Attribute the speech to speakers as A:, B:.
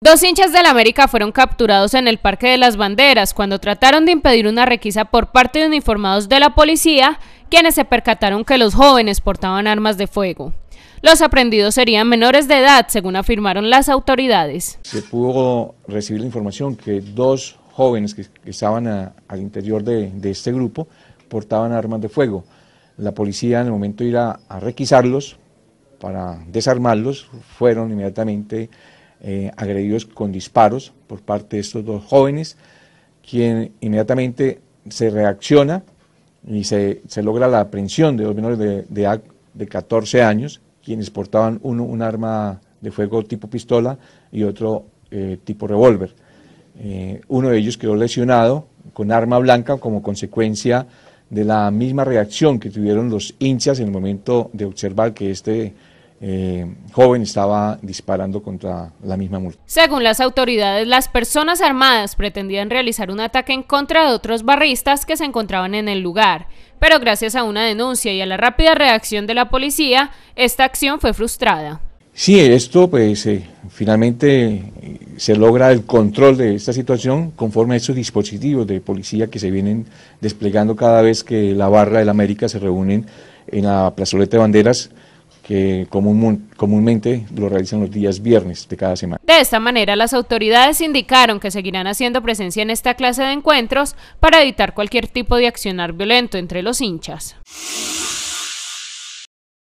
A: Dos hinchas del América fueron capturados en el Parque de las Banderas cuando trataron de impedir una requisa por parte de uniformados de la policía, quienes se percataron que los jóvenes portaban armas de fuego. Los aprendidos serían menores de edad, según afirmaron las autoridades.
B: Se pudo recibir la información que dos jóvenes que, estaban al interior de, este grupo portaban armas de fuego. La policía en el momento de ir a requisarlos para desarmarlos fueron inmediatamente eh, agredidos con disparos por parte de estos dos jóvenes, quien inmediatamente se reacciona y se, logra la aprehensión de dos menores de, de, 14 años, quienes portaban uno un arma de fuego tipo pistola y otro eh, tipo revólver. Eh, uno de ellos quedó lesionado con arma blanca como consecuencia de la misma reacción que tuvieron los hinchas en el momento de observar que este eh, joven estaba disparando contra la misma multa.
A: Según las autoridades, las personas armadas pretendían realizar un ataque en contra de otros barristas que se encontraban en el lugar, pero gracias a una denuncia y a la rápida reacción de la policía, esta acción fue frustrada.
B: Sí, esto pues eh, finalmente eh, se logra el control de esta situación conforme a esos dispositivos de policía que se vienen desplegando cada vez que la barra del América se reúnen en la plazoleta de banderas que comúnmente lo realizan los días viernes de cada semana.
A: De esta manera, las autoridades indicaron que seguirán haciendo presencia en esta clase de encuentros para evitar cualquier tipo de accionar violento entre los hinchas.